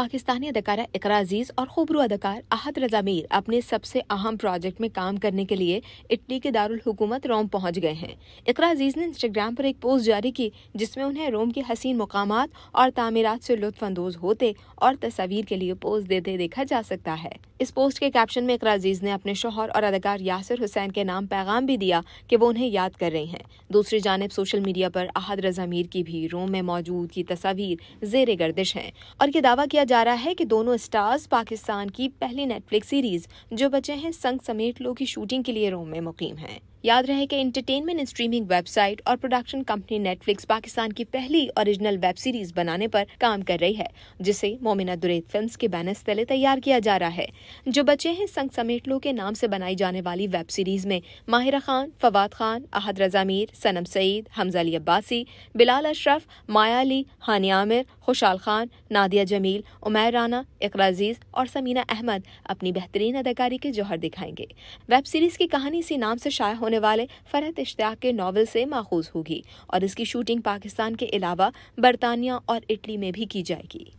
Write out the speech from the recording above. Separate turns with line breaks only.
पाकिस्तानी अदाकारा इकरा अजीज और खूबरू अदाकार अहद रजा मीर अपने सबसे अहम प्रोजेक्ट में काम करने के लिए इटली के दारुल हुकूमत रोम पहुंच गए हैं इकरा अजीज ने इंस्टाग्राम पर एक पोस्ट जारी की जिसमें उन्हें रोम के हसीन मकाम और तामीरत से लुफानंदोज होते और तस्वीर के लिए पोस्ट देते देखा जा सकता है इस पोस्ट के कैप्शन में इकरा अजीज ने अपने शोहर और अदाकार यासिर हुसैन के नाम पैगाम भी दिया कि वो उन्हें याद कर रही हैं दूसरी जानब सोशल मीडिया पर अहद रजा मीर की भी रोम में मौजूद की तस्वीर जेर गर्दिश हैं और ये दावा किया जा रहा है कि दोनों स्टार्स पाकिस्तान की पहली नेटफ्लिक्स सीरीज जो बचे हैं संग समेट लो की शूटिंग के लिए रोम में मुकीम हैं याद रहे कि इंटरटेनमेंट स्ट्रीमिंग वेबसाइट और प्रोडक्शन कंपनी नेटफ्लिक्स पाकिस्तान की पहली ओरिजिनल वेब सीरीज बनाने पर काम कर रही है जिसे मोमिना दुरेद फिल्म्स के बैनर्स तले तैयार किया जा रहा है जो बच्चे हैं संग समेट लो के नाम से बनाई जाने वाली वेब सीरीज में माहिरा खान फवाद खान अहद रजा मीर सनम सईद हमजा अली अब्बासी बिलाल अशरफ माया अली हानी आमिर खुशाल खान नादिया जमील उमैर राना इकरा अजीज और समीना अहमद अपनी बेहतरीन अदाकारी के जौहर दिखाएंगे वेब सीरीज की कहानी इसी नाम से शाया होने वाले फरहत इश्तिया के नावल से माखूज होगी और इसकी शूटिंग पाकिस्तान के अलावा बरतानिया और इटली में भी की जाएगी